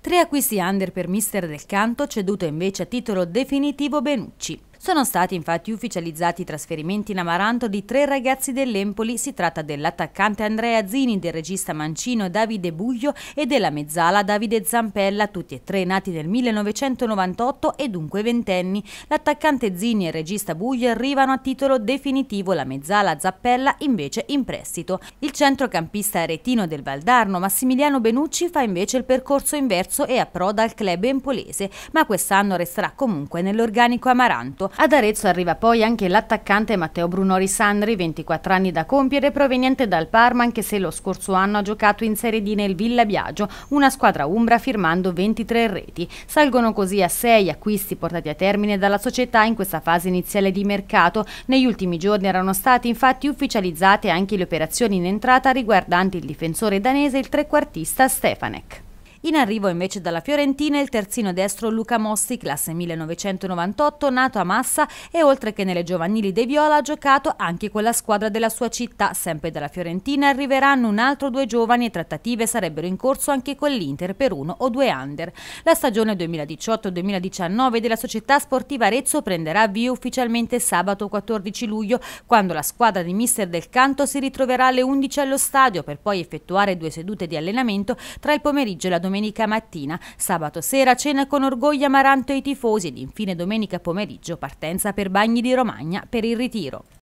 Tre acquisti under per mister del canto, ceduto invece a titolo definitivo Benucci. Sono stati infatti ufficializzati i trasferimenti in Amaranto di tre ragazzi dell'Empoli, si tratta dell'attaccante Andrea Zini, del regista mancino Davide Buglio e della mezzala Davide Zampella, tutti e tre nati nel 1998 e dunque ventenni. L'attaccante Zini e il regista Buglio arrivano a titolo definitivo, la mezzala Zappella invece in prestito. Il centrocampista aretino del Valdarno Massimiliano Benucci fa invece il percorso inverso e approda al club empolese, ma quest'anno resterà comunque nell'organico amaranto. Ad Arezzo arriva poi anche l'attaccante Matteo Brunori Sandri, 24 anni da compiere, proveniente dal Parma, anche se lo scorso anno ha giocato in Serie D nel Villa Biagio, una squadra umbra firmando 23 reti. Salgono così a 6 acquisti portati a termine dalla società in questa fase iniziale di mercato. Negli ultimi giorni erano state infatti ufficializzate anche le operazioni in entrata riguardanti il difensore danese e il trequartista Stefanek. In arrivo invece dalla Fiorentina il terzino destro Luca Mossi, classe 1998, nato a Massa e oltre che nelle giovanili dei Viola ha giocato anche con la squadra della sua città. Sempre dalla Fiorentina arriveranno un altro due giovani e trattative sarebbero in corso anche con l'Inter per uno o due under. La stagione 2018-2019 della società sportiva Arezzo prenderà avvio ufficialmente sabato 14 luglio, quando la squadra di mister del Canto si ritroverà alle 11 allo stadio per poi effettuare due sedute di allenamento tra il pomeriggio e la domenica domenica mattina, sabato sera cena con orgoglio amaranto ai tifosi ed infine domenica pomeriggio partenza per Bagni di Romagna per il ritiro.